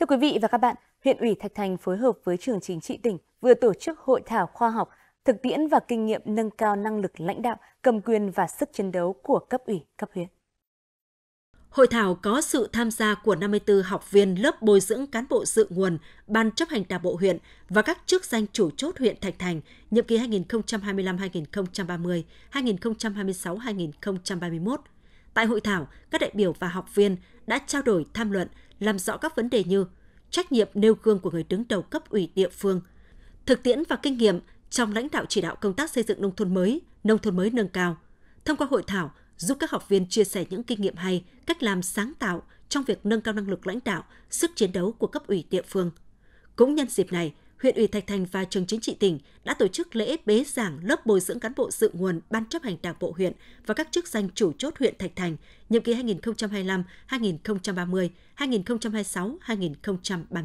Thưa quý vị và các bạn, huyện ủy Thạch Thành phối hợp với trường chính trị tỉnh vừa tổ chức hội thảo khoa học thực tiễn và kinh nghiệm nâng cao năng lực lãnh đạo, cầm quyền và sức chiến đấu của cấp ủy, cấp huyện. Hội thảo có sự tham gia của 54 học viên lớp bồi dưỡng cán bộ dự nguồn, ban chấp hành đảng bộ huyện và các chức danh chủ chốt huyện Thạch Thành, nhiệm kỳ 2025-2030, 2026-2031. Tại hội thảo, các đại biểu và học viên đã trao đổi tham luận làm rõ các vấn đề như trách nhiệm nêu gương của người đứng đầu cấp ủy địa phương, thực tiễn và kinh nghiệm trong lãnh đạo chỉ đạo công tác xây dựng nông thôn mới, nông thôn mới nâng cao. Thông qua hội thảo, giúp các học viên chia sẻ những kinh nghiệm hay, cách làm sáng tạo trong việc nâng cao năng lực lãnh đạo, sức chiến đấu của cấp ủy địa phương. Cũng nhân dịp này, huyện ủy Thạch Thành và trường chính trị tỉnh đã tổ chức lễ bế giảng lớp bồi dưỡng cán bộ dự nguồn ban chấp hành đảng bộ huyện và các chức danh chủ chốt huyện Thạch Thành nhiệm kỳ 2025-2030, 2026-2031.